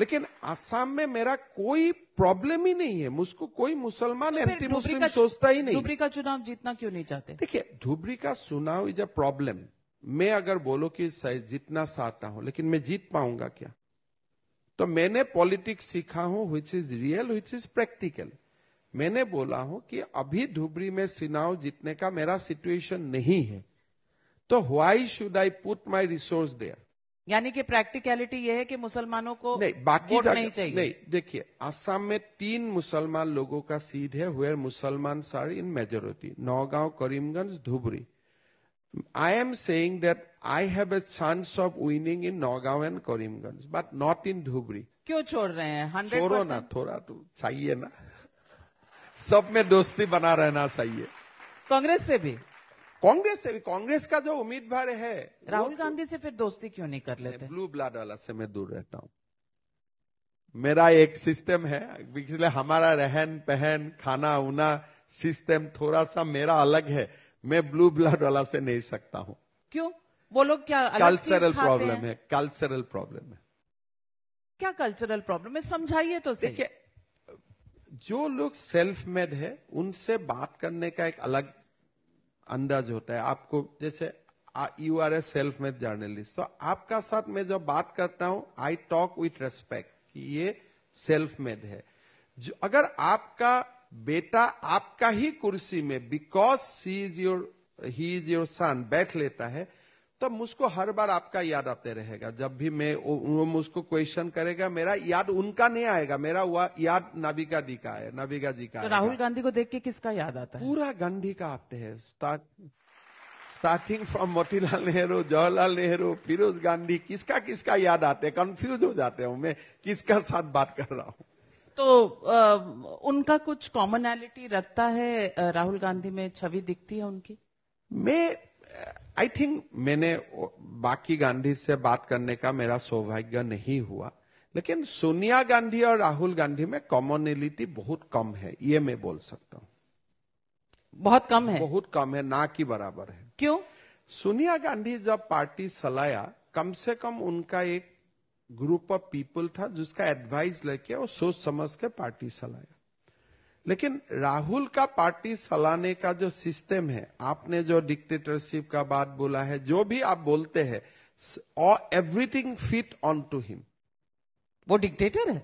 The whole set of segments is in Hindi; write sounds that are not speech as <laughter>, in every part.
लेकिन आसाम में मेरा कोई प्रॉब्लम ही नहीं है मुझको कोई मुसलमान तो एंटी मुस्लिम सोचता ही नहीं धुबरी का चुनाव जीतना क्यों नहीं चाहते देखिए धुबरी का चुनाव इज अ प्रॉब्लम मैं अगर बोलो कि जीतना चाहता हूं लेकिन मैं जीत पाऊंगा क्या तो मैंने पॉलिटिक्स सीखा हूं which is real which is practical मैंने बोला हूं कि अभी धुबरी में चुनाव जीतने का मेरा सिचुएशन नहीं है तो why should I put my resource there यानी कि प्रैक्टिकलिटी ये है कि मुसलमानों को नहीं बाकी नहीं चाहिए नहीं देखिए आसाम में तीन मुसलमान लोगों का सीट है वेयर मुसलमान sir in majority Nagaon Karimganj Dhubri I am saying that I have a chance of winning in Nagaon and Karimganj but not in Dhubri क्यों छोड़ रहे हैं हंड्रेड छोड़ो ना थोड़ा तो चाहिए ना <laughs> सब में दोस्ती बना रहना चाहिए कांग्रेस से भी कांग्रेस से भी कांग्रेस का जो उम्मीदवार है राहुल गांधी से फिर दोस्ती क्यों नहीं कर लेते ब्लू ब्लड वाला से मैं दूर रहता हूँ मेरा एक सिस्टम है पिछले हमारा रहन पहन खाना उना सिस्टम थोड़ा सा मेरा अलग है मैं ब्लू ब्लड वाला से नहीं सकता हूँ क्यों वो लोग क्या कल्चरल प्रॉब्लम है कल्चरल प्रॉब्लम है क्या कल्चरल प्रॉब्लम है समझाइए तो देखिए जो लोग सेल्फ मेड है उनसे बात करने का एक अलग अंदाज होता है आपको जैसे you are a self made journalist तो आपका साथ मैं जब बात करता हूं आई टॉक विथ रेस्पेक्ट कि ये सेल्फ मेड है जो अगर आपका बेटा आपका ही कुर्सी में because she is your he is your son बैठ लेता है तब मुझको हर बार आपका याद आते रहेगा जब भी मैं वो मुझको क्वेश्चन करेगा मेरा याद उनका नहीं आएगा मेरा हुआ याद नाबिका जी का है नाबिका जी का तो राहुल गांधी को देख के किसका याद आता है पूरा गांधी का आपने है start starting from Motilal Nehru Jawaharlal Nehru Feroze Gandhi किसका किसका याद आते हैं कंफ्यूज हो जाते हूँ मैं किसका साथ बात कर रहा हूँ तो आ, उनका कुछ कॉमनैलिटी रखता है राहुल गांधी में छवि दिखती है उनकी मैं आई थिंक मैंने बाकी गांधी से बात करने का मेरा सौभाग्य नहीं हुआ लेकिन सोनिया गांधी और राहुल गांधी में कॉमनलिटी बहुत कम है ये मैं बोल सकता हूँ बहुत कम है बहुत कम है ना कि बराबर है क्यों सोनिया गांधी जब पार्टी सलाया कम से कम उनका एक ग्रुप ऑफ पीपल था जिसका एडवाइस लेके और सोच समझ के पार्टी चलाया लेकिन राहुल का पार्टी सलाने का जो सिस्टम है आपने जो डिक्टेटरशिप का बात बोला है जो भी आप बोलते हैं और everything fit on to him वो डिक्टेटर है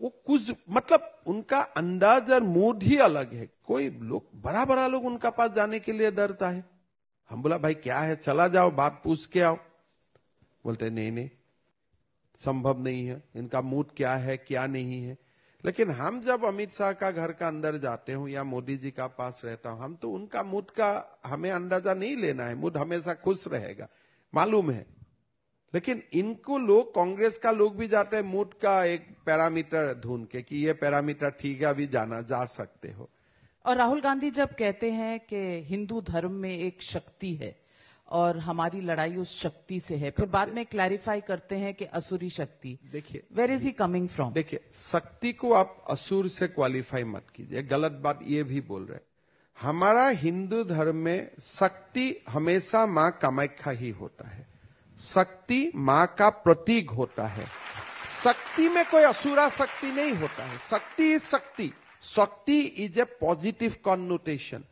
वो कुछ मतलब उनका अंदाज और मूड ही अलग है कोई लोग बड़ा बड़ा लोग उनका पास जाने के लिए डरता है हम बोला भाई क्या है चला जाओ बात पूछ के आओ बोलते नहीं नहीं संभव नहीं है इनका मूड क्या है क्या नहीं है लेकिन हम जब अमित शाह का घर का अंदर जाते हूं या मोदी जी का पास रहता हूं हम तो उनका मुद का हमें अंदाजा नहीं लेना है मुद हमेशा खुश रहेगा मालूम है लेकिन इनको लोग कांग्रेस का लोग भी जाते हैं मूड का एक पैरामीटर ढूंढ के कि ये पैरामीटर ठीक है अभी जाना जा सकते हो और राहुल गांधी जब कहते हैं कि हिंदू धर्म में एक शक्ति है और हमारी लड़ाई उस शक्ति से है फिर बाद में क्लैरिफाई करते हैं कि असुरी शक्ति देखिए where is he coming from देखिए शक्ति को आप असुर से क्वालिफाई मत कीजिए गलत बात ये भी बोल रहे हमारा हिंदू धर्म में शक्ति हमेशा माँ कामाख्या ही होता है शक्ति माँ का प्रतीक होता है शक्ति में कोई असुरा शक्ति नहीं होता है शक्ति इज शक्ति शक्ति इज ए पॉजिटिव कॉन्नोटेशन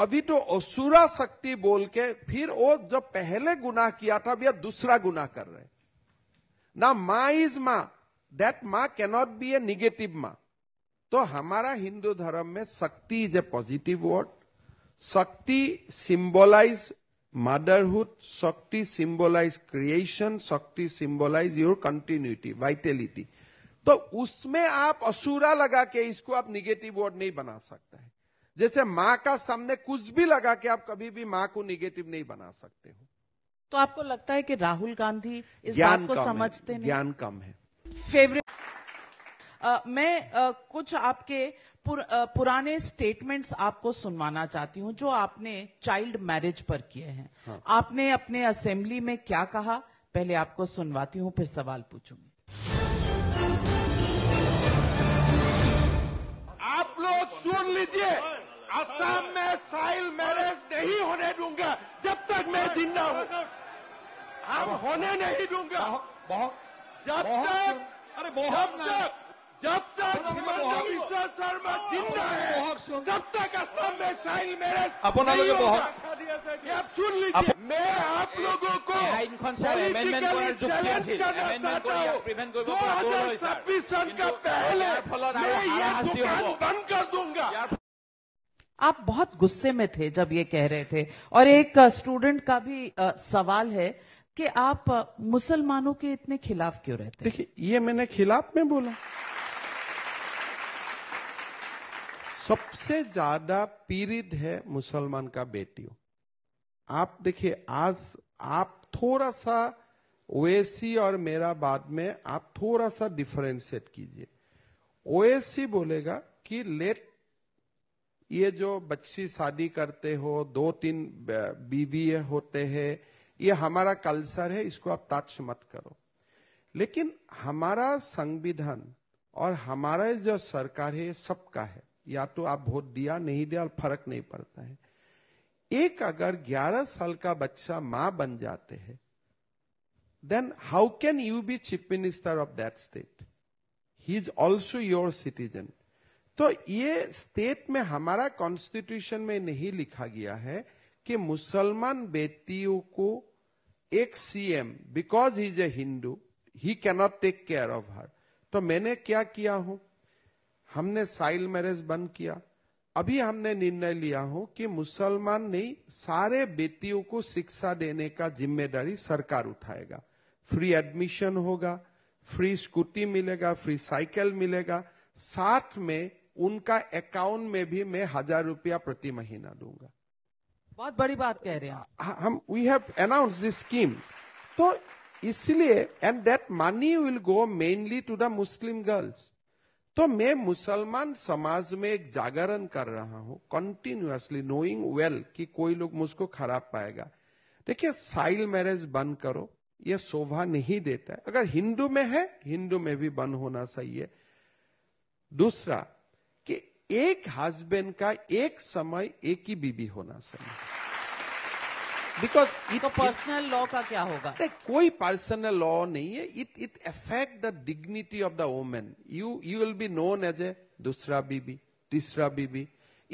अभी तो असुरा शक्ति बोल के फिर वो जब पहले गुना किया था अब यह दूसरा गुना कर रहे ना मा इज मा दैट मा कैनॉट बी ए निगेटिव मा तो हमारा हिंदू धर्म में shakti is a positive word shakti symbolise motherhood shakti symbolise creation shakti symbolise your continuity vitality तो उसमें आप असुरा लगा के इसको आप निगेटिव वर्ड नहीं बना सकते हैं जैसे माँ का सामने कुछ भी लगा कि आप कभी भी माँ को निगेटिव नहीं बना सकते हो तो आपको लगता है कि राहुल गांधी इस बात को समझते हैं ज्ञान कम है फेवरेट मैं आ, कुछ आपके पुर, आ, पुराने स्टेटमेंट्स आपको सुनवाना चाहती हूँ जो आपने चाइल्ड मैरिज पर किए हैं हाँ। आपने अपने असेंबली में क्या कहा पहले आपको सुनवाती हूँ फिर सवाल पूछूंगी आप लोग सुन लीजिए असम में साइल मैरिज नहीं होने दूंगा जब तक मैं जिंदा हूँ हम होने नहीं दूंगा बहुत जब तक अरे बहुत तक जब तक হিমন্ত বিশ্ব শৰ্মা জিন্দা হে তব असम में साइल मैरिज अपना बहुत आप सुन लीजिए मैं आप लोगों को चैलेंज करना चाहता हूँ दो हजार छब्बीस सन का पहले मैं ये दुकान बंद कर दूंगा आप बहुत गुस्से में थे जब ये कह रहे थे और एक स्टूडेंट का भी सवाल है कि आप मुसलमानों के इतने खिलाफ क्यों रहते देखिए ये मैंने खिलाफ में बोला सबसे ज्यादा पीरियड है मुसलमान का बेटियों आप देखिए आज आप थोड़ा सा ओएससी और मेरा बाद में आप थोड़ा सा डिफरेंशिएट कीजिए ओएससी बोलेगा कि लेट ये जो बच्ची शादी करते हो दो तीन बीवी होते हैं ये हमारा कल्चर है इसको आप ताच मत करो लेकिन हमारा संविधान और हमारा जो सरकार है सबका है या तो आप वोट दिया नहीं दिया और फर्क नहीं पड़ता है एक अगर 11 साल का बच्चा मां बन जाते हैं then how can you be chief minister of that state he is also your citizen तो ये स्टेट में हमारा कॉन्स्टिट्यूशन में नहीं लिखा गया है कि मुसलमान बेटियों को एक CM because he is a Hindu he cannot take care of her तो मैंने क्या किया हूं हमने साइल मैरिज बंद किया अभी हमने निर्णय लिया हो कि मुसलमान नहीं सारे बेटियों को शिक्षा देने का जिम्मेदारी सरकार उठाएगा फ्री एडमिशन होगा फ्री स्कूटी मिलेगा फ्री साइकिल मिलेगा साथ में उनका अकाउंट में भी मैं हजार रुपया प्रति महीना दूंगा बहुत बड़ी बात कह रहे हैं हाँ, हम we have announce this scheme तो इसलिए and that money will go mainly to the Muslim girls तो मैं मुसलमान समाज में एक जागरण कर रहा हूं कंटिन्यूसली नोइंग वेल कि कोई लोग मुझको खराब पाएगा देखिए साइल मैरिज बंद करो ये शोभा नहीं देता है अगर हिंदू में है हिंदू में भी बंद होना सही है दूसरा एक हस्बैंड का एक समय एक ही बीबी होना चाहिए बिकॉज इट पर्सनल लॉ का क्या होगा कोई पर्सनल लॉ नहीं है it it affect the dignity of the women you you will be known as a दूसरा बीबी तीसरा बीबी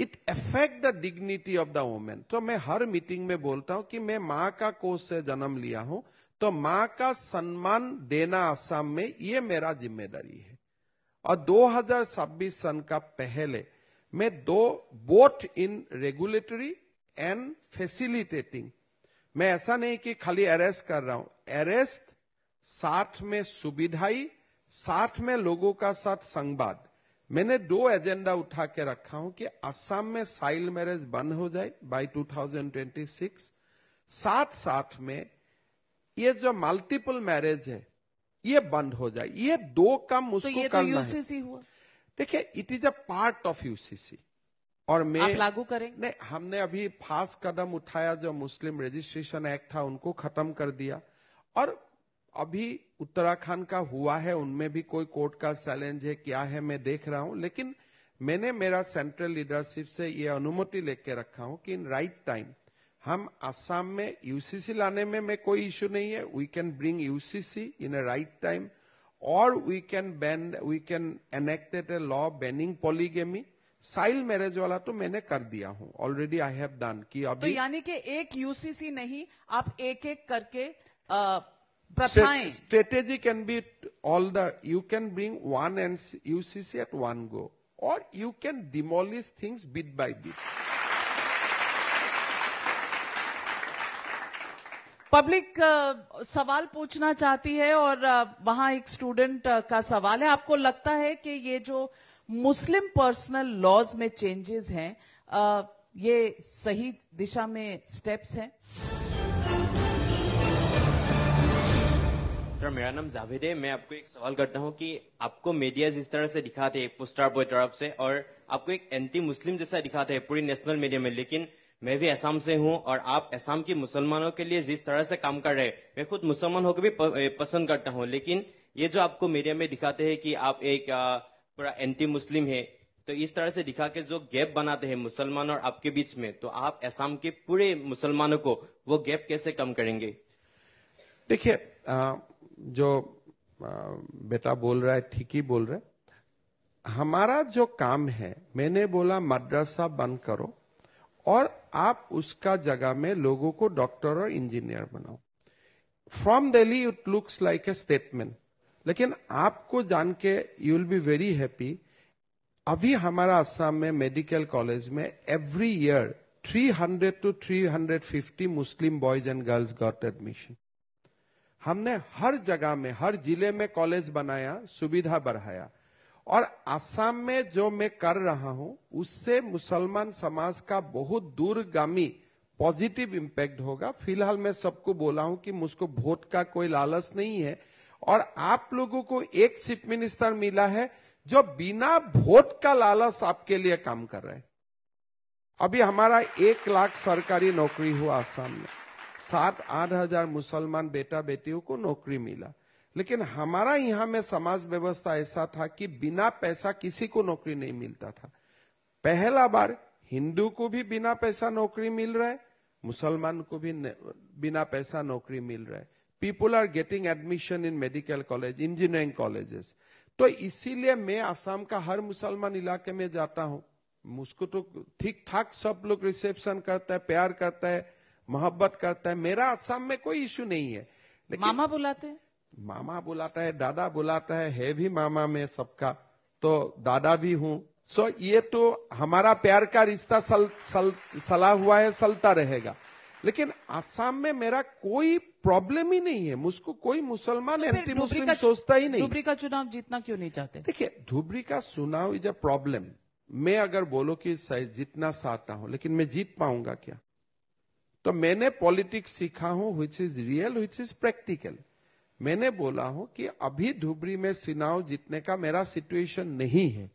it affect the dignity of the women तो मैं हर मीटिंग में बोलता हूं कि मैं माँ का कोष से जन्म लिया हूं तो माँ का सम्मान देना आसाम में ये मेरा जिम्मेदारी है और 2026 सन का पहले में दो both in regulatory and facilitating मैं ऐसा नहीं कि खाली अरेस्ट कर रहा हूं अरेस्ट साथ में सुविधाई साथ में लोगों का साथ संवाद मैंने दो एजेंडा उठा के रखा हूं कि असम में साइल मैरिज बंद हो जाए बाय 2026 साथ साथ में ये जो मल्टीपल मैरिज है ये बंद हो जाए ये दो काम तो उसको तो ये करना तो है हुआ देखिए it is a part of UCC और मैं लागू करें नहीं हमने अभी फास्ट कदम उठाया जो मुस्लिम रजिस्ट्रेशन एक्ट था उनको खत्म कर दिया और अभी उत्तराखंड का हुआ है उनमें भी कोई कोर्ट का चैलेंज है क्या है मैं देख रहा हूं लेकिन मैंने मेरा सेंट्रल लीडरशिप से यह अनुमति लेके रखा हूं कि इन राइट टाइम हम असम में यूसीसी लाने में, में कोई इश्यू नहीं है we can bring UCC in a right time और we can ban we can enacted a law banning polygamy child marriage वाला तो मैंने कर दिया हूं ऑलरेडी आई हैव डन की अभी तो यानी कि एक यूसीसी नहीं आप एक एक करके प्रथाएं strategy can be all the you can bring one and UCC at one go और you can demolish things bit by bit public uh, सवाल पूछना चाहती है और uh, वहां एक स्टूडेंट uh, का सवाल है आपको लगता है कि ये जो मुस्लिम पर्सनल लॉज में चेंजेस हैं ये सही दिशा में स्टेप्स हैं सर मेरा नाम जावेद है मैं आपको एक सवाल करता हूँ कि आपको मीडिया जिस तरह से दिखाते हैं पोस्टर बॉय तरफ से और आपको एक एंटी मुस्लिम जैसा दिखाते हैं पूरी नेशनल मीडिया में लेकिन मैं भी असम से हूं और आप असम के मुसलमानों के लिए जिस तरह से काम कर रहे हैं मैं खुद मुसलमान होकर भी पसंद करता हूँ लेकिन ये जो आपको मीडिया में दिखाते हैं कि आप एक पूरा एंटी मुस्लिम है तो इस तरह से दिखा के जो गैप बनाते हैं मुसलमान और आपके बीच में तो आप असम के पूरे मुसलमानों को वो गैप कैसे कम करेंगे देखिए जो बेटा बोल रहा है ठीक ही बोल रहा है हमारा जो काम है मैंने बोला मद्रासा बंद करो और आप उसका जगह में लोगों को डॉक्टर और इंजीनियर बनाओ from Delhi it looks like a statement लेकिन आपको जान के you will be very happy अभी हमारा आसाम में मेडिकल कॉलेज में every year 300 to 350 Muslim boys and girls got admission हमने हर जगह में हर जिले में कॉलेज बनाया सुविधा बढ़ाया और आसाम में जो मैं कर रहा हूं उससे मुसलमान समाज का बहुत दूरगामी पॉजिटिव इम्पैक्ट होगा फिलहाल मैं सबको बोला हूं कि मुझको वोट का कोई लालच नहीं है और आप लोगों को एक चीफ मिनिस्टर मिला है जो बिना वोट का लालच आपके लिए काम कर रहे हैं अभी हमारा एक लाख सरकारी नौकरी हुआ आसाम में सात आठ हजार मुसलमान बेटा बेटियों को नौकरी मिला लेकिन हमारा यहां में समाज व्यवस्था ऐसा था कि बिना पैसा किसी को नौकरी नहीं मिलता था पहला बार हिंदू को भी बिना पैसा नौकरी मिल रहा है मुसलमान को भी बिना पैसा नौकरी मिल रहा है people are getting admission in medical college engineering colleges तो इसीलिए मैं आसाम का हर मुसलमान इलाके में जाता हूं मुझको तो ठीक ठाक सब लोग रिसेप्शन करता है प्यार करता है मोहब्बत करता है मेरा आसाम में कोई इश्यू नहीं है मामा बुलाते हैं मामा बुलाता है दादा बुलाता है है भी मामा में सबका तो दादा भी हूं सो ये तो हमारा प्यार का रिश्ता सल, सल, सला हुआ है सलता रहेगा लेकिन आसाम में मेरा कोई प्रॉब्लम ही नहीं है मुझको कोई मुसलमान एंटी मुस्लिम सोचता ही नहीं धुबरी का चुनाव जीतना क्यों नहीं चाहते देखिए धुबरी का चुनाव इज अ प्रॉब्लम मैं अगर बोलो कि जितना चाहता हूं लेकिन मैं जीत पाऊंगा क्या तो मैंने पॉलिटिक्स सीखा हूं which is real which is practical मैंने बोला हूं कि अभी धुबरी में सिनाव जीतने का मेरा सिचुएशन नहीं है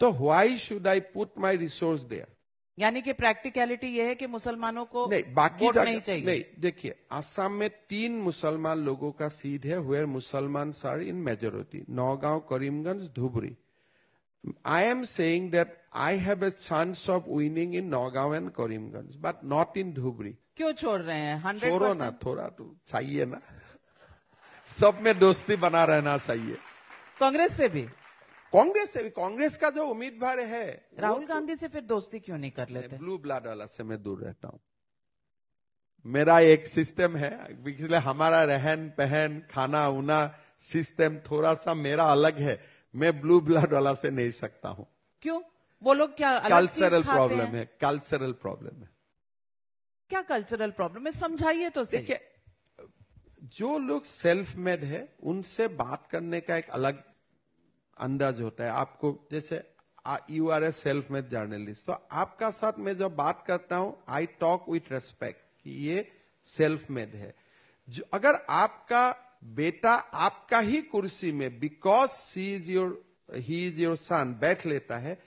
तो why should I put my resource there यानी कि प्रैक्टिकलिटी ये है कि मुसलमानों को नहीं बाकी नहीं चाहिए नहीं देखिए आसाम में तीन मुसलमान लोगों का सीट है हुए मुसलमान sir in majority Nagaon Karimganj Dhubri I am saying that I have a chance of winning in Nagaon and Karimganj but not in Dhubri क्यों छोड़ रहे हैं 100 छोड़ो ना थोड़ा तो चाहिए ना सब में दोस्ती बना रहना चाहिए कांग्रेस से भी कांग्रेस से भी कांग्रेस का जो उम्मीदवार है राहुल तो- गांधी से फिर दोस्ती क्यों नहीं कर लेते ब्लू ब्लड वाला से मैं दूर रहता हूँ मेरा एक सिस्टम है पिछले हमारा रहन पहन खाना उना सिस्टम थोड़ा सा मेरा अलग है मैं ब्लू ब्लड वाला से नहीं सकता हूँ क्यों वो लोग क्या कल्चरल प्रॉब्लम है कल्चरल प्रॉब्लम है क्या कल्चरल प्रॉब्लम है समझाइए तो देखिए जो लोग सेल्फ मेड है उनसे बात करने का एक अलग अंदाज होता है आपको जैसे you are a self made journalist तो आपका साथ मैं जब बात करता हूं आई टॉक विथ रेस्पेक्ट कि ये सेल्फ मेड है जो अगर आपका बेटा आपका ही कुर्सी में because she is your he is your son बैठ लेता है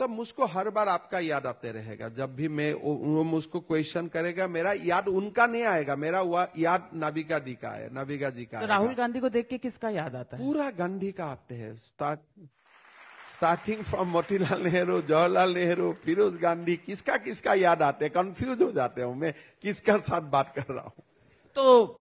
तब मुझको हर बार आपका याद आते रहेगा जब भी मैं वो मुझको क्वेश्चन करेगा मेरा याद उनका नहीं आएगा मेरा याद नाभिका जी का है नाभिका जी का तो राहुल गांधी को देख के किसका याद आता है पूरा गांधी का आते हैं start starting from Motilal Nehru Jawaharlal Nehru Feroze Gandhi किसका किसका याद आते हैं कंफ्यूज हो जाते हूँ मैं किसका साथ बात कर रहा हूँ तो